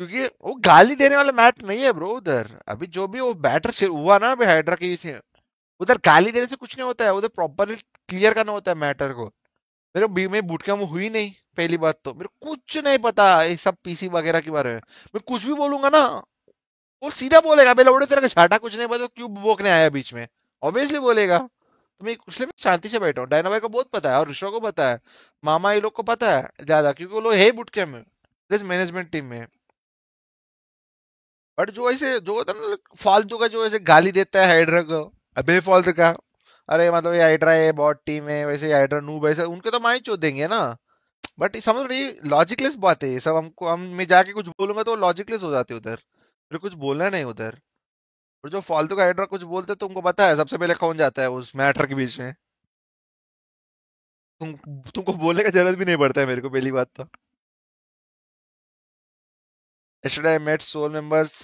क्योंकि वो गाली देने वाला मैच नहीं है ब्रो उधर अभी जो भी वो बैटर हुआ ना अभी हाइड्रा की से उधर गाली देने से कुछ नहीं होता है उधर प्रॉपरली क्लियर करना होता है मैटर को मेरे बी में बूट कैम्प हुई नहीं पहली बात तो मेरे कुछ नहीं पता ये सब पीसी वगैरह के बारे में मैं कुछ भी बोलूंगा ना वो सीधा बोलेगा बेला लौड़े तेरा छाटा कुछ नहीं पता क्यों बोकने आया बीच में ऑब्वियसली बोलेगा तो मैं इसलिए मैं शांति से बैठा हूँ डायना भाई को बहुत पता है और ऋषो को पता है मामा ये लोग को पता है ज्यादा क्योंकि वो लोग है बुटके में में मैनेजमेंट टीम में बट जो ऐसे जो होता है ना फालतू का जो ऐसे गाली देता है हाइड्रा को अबे फालतू का अरे मतलब ये हाइड्रा है बहुत टीम है वैसे हाइड्रा नूब ऐसे उनके तो माइंड चो देंगे ना बट समझ रही लॉजिकलेस बात है ये सब हमको हम मैं जाके कुछ बोलूंगा तो लॉजिकलेस हो जाते उधर फिर कुछ बोलना नहीं उधर और जो फालतू का हाइड्रा कुछ बोलते तो उनको पता है सबसे पहले कौन जाता है उस मैटर के बीच में तुम तुमको बोलने का जरूरत भी नहीं पड़ता है मेरे को पहली बात तो Yesterday I met soul members